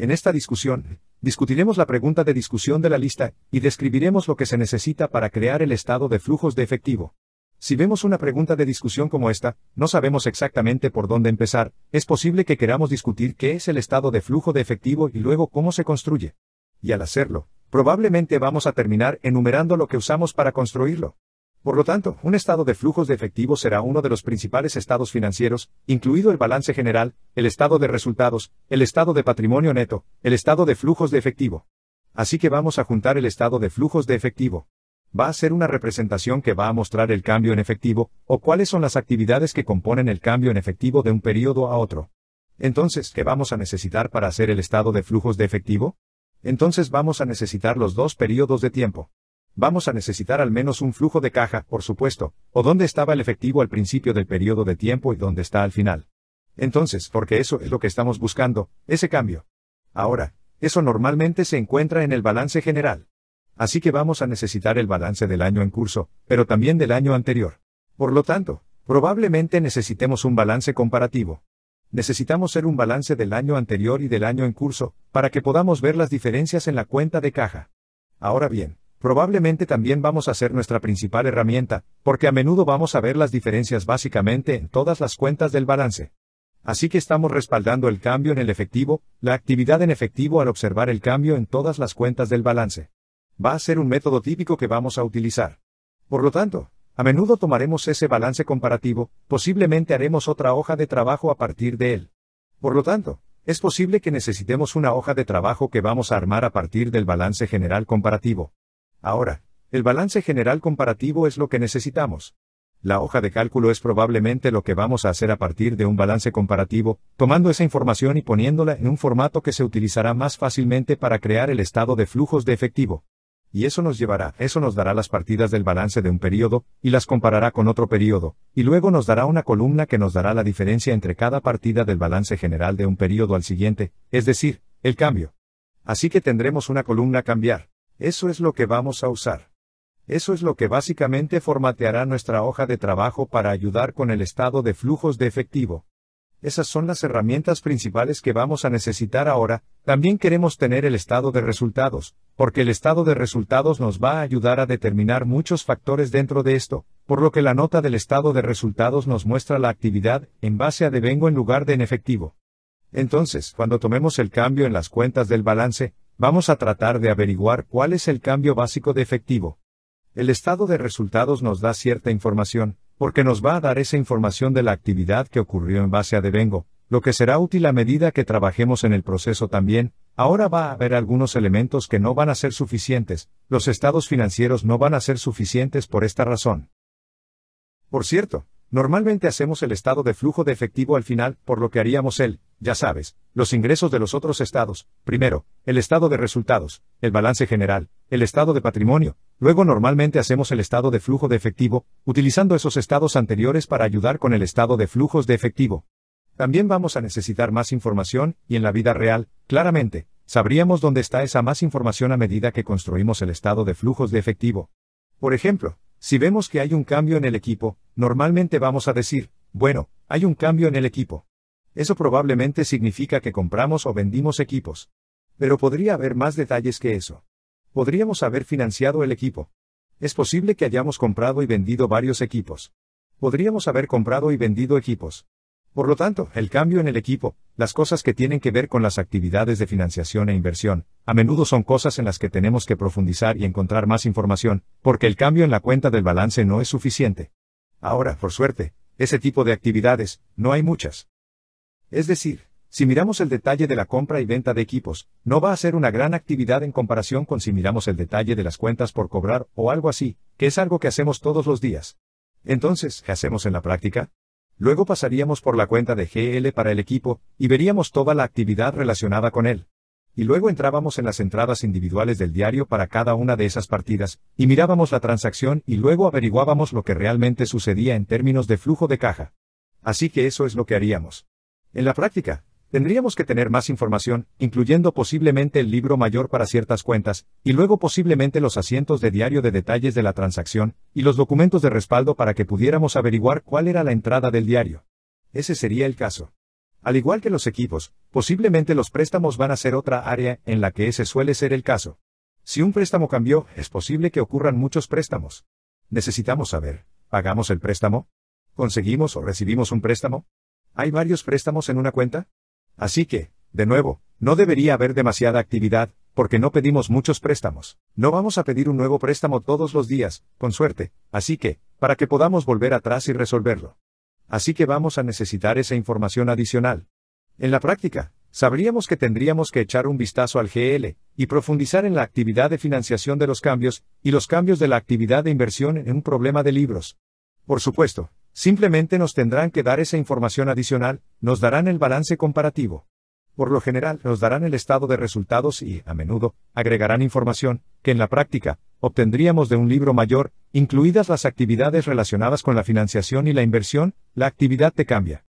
En esta discusión, discutiremos la pregunta de discusión de la lista, y describiremos lo que se necesita para crear el estado de flujos de efectivo. Si vemos una pregunta de discusión como esta, no sabemos exactamente por dónde empezar, es posible que queramos discutir qué es el estado de flujo de efectivo y luego cómo se construye. Y al hacerlo, probablemente vamos a terminar enumerando lo que usamos para construirlo. Por lo tanto, un estado de flujos de efectivo será uno de los principales estados financieros, incluido el balance general, el estado de resultados, el estado de patrimonio neto, el estado de flujos de efectivo. Así que vamos a juntar el estado de flujos de efectivo. Va a ser una representación que va a mostrar el cambio en efectivo, o cuáles son las actividades que componen el cambio en efectivo de un periodo a otro. Entonces, ¿qué vamos a necesitar para hacer el estado de flujos de efectivo? Entonces vamos a necesitar los dos periodos de tiempo vamos a necesitar al menos un flujo de caja, por supuesto, o dónde estaba el efectivo al principio del periodo de tiempo y dónde está al final. Entonces, porque eso es lo que estamos buscando, ese cambio. Ahora, eso normalmente se encuentra en el balance general. Así que vamos a necesitar el balance del año en curso, pero también del año anterior. Por lo tanto, probablemente necesitemos un balance comparativo. Necesitamos ser un balance del año anterior y del año en curso, para que podamos ver las diferencias en la cuenta de caja. Ahora bien, probablemente también vamos a ser nuestra principal herramienta, porque a menudo vamos a ver las diferencias básicamente en todas las cuentas del balance. Así que estamos respaldando el cambio en el efectivo, la actividad en efectivo al observar el cambio en todas las cuentas del balance. Va a ser un método típico que vamos a utilizar. Por lo tanto, a menudo tomaremos ese balance comparativo, posiblemente haremos otra hoja de trabajo a partir de él. Por lo tanto, es posible que necesitemos una hoja de trabajo que vamos a armar a partir del balance general comparativo. Ahora, el balance general comparativo es lo que necesitamos. La hoja de cálculo es probablemente lo que vamos a hacer a partir de un balance comparativo, tomando esa información y poniéndola en un formato que se utilizará más fácilmente para crear el estado de flujos de efectivo. Y eso nos llevará, eso nos dará las partidas del balance de un periodo, y las comparará con otro periodo, y luego nos dará una columna que nos dará la diferencia entre cada partida del balance general de un periodo al siguiente, es decir, el cambio. Así que tendremos una columna cambiar. Eso es lo que vamos a usar. Eso es lo que básicamente formateará nuestra hoja de trabajo para ayudar con el estado de flujos de efectivo. Esas son las herramientas principales que vamos a necesitar ahora, también queremos tener el estado de resultados, porque el estado de resultados nos va a ayudar a determinar muchos factores dentro de esto, por lo que la nota del estado de resultados nos muestra la actividad en base a vengo en lugar de en efectivo. Entonces, cuando tomemos el cambio en las cuentas del balance, Vamos a tratar de averiguar cuál es el cambio básico de efectivo. El estado de resultados nos da cierta información, porque nos va a dar esa información de la actividad que ocurrió en base a devengo, lo que será útil a medida que trabajemos en el proceso también, ahora va a haber algunos elementos que no van a ser suficientes, los estados financieros no van a ser suficientes por esta razón. Por cierto, Normalmente hacemos el estado de flujo de efectivo al final, por lo que haríamos el, ya sabes, los ingresos de los otros estados, primero, el estado de resultados, el balance general, el estado de patrimonio, luego normalmente hacemos el estado de flujo de efectivo, utilizando esos estados anteriores para ayudar con el estado de flujos de efectivo. También vamos a necesitar más información, y en la vida real, claramente, sabríamos dónde está esa más información a medida que construimos el estado de flujos de efectivo. Por ejemplo, si vemos que hay un cambio en el equipo, normalmente vamos a decir, bueno, hay un cambio en el equipo. Eso probablemente significa que compramos o vendimos equipos. Pero podría haber más detalles que eso. Podríamos haber financiado el equipo. Es posible que hayamos comprado y vendido varios equipos. Podríamos haber comprado y vendido equipos. Por lo tanto, el cambio en el equipo, las cosas que tienen que ver con las actividades de financiación e inversión, a menudo son cosas en las que tenemos que profundizar y encontrar más información, porque el cambio en la cuenta del balance no es suficiente. Ahora, por suerte, ese tipo de actividades, no hay muchas. Es decir, si miramos el detalle de la compra y venta de equipos, no va a ser una gran actividad en comparación con si miramos el detalle de las cuentas por cobrar o algo así, que es algo que hacemos todos los días. Entonces, ¿qué hacemos en la práctica? Luego pasaríamos por la cuenta de GL para el equipo, y veríamos toda la actividad relacionada con él. Y luego entrábamos en las entradas individuales del diario para cada una de esas partidas, y mirábamos la transacción y luego averiguábamos lo que realmente sucedía en términos de flujo de caja. Así que eso es lo que haríamos. En la práctica, Tendríamos que tener más información, incluyendo posiblemente el libro mayor para ciertas cuentas, y luego posiblemente los asientos de diario de detalles de la transacción, y los documentos de respaldo para que pudiéramos averiguar cuál era la entrada del diario. Ese sería el caso. Al igual que los equipos, posiblemente los préstamos van a ser otra área en la que ese suele ser el caso. Si un préstamo cambió, es posible que ocurran muchos préstamos. Necesitamos saber, ¿pagamos el préstamo? ¿Conseguimos o recibimos un préstamo? ¿Hay varios préstamos en una cuenta? Así que, de nuevo, no debería haber demasiada actividad, porque no pedimos muchos préstamos. No vamos a pedir un nuevo préstamo todos los días, con suerte, así que, para que podamos volver atrás y resolverlo. Así que vamos a necesitar esa información adicional. En la práctica, sabríamos que tendríamos que echar un vistazo al GL, y profundizar en la actividad de financiación de los cambios, y los cambios de la actividad de inversión en un problema de libros. Por supuesto, Simplemente nos tendrán que dar esa información adicional, nos darán el balance comparativo. Por lo general, nos darán el estado de resultados y, a menudo, agregarán información, que en la práctica, obtendríamos de un libro mayor, incluidas las actividades relacionadas con la financiación y la inversión, la actividad te cambia.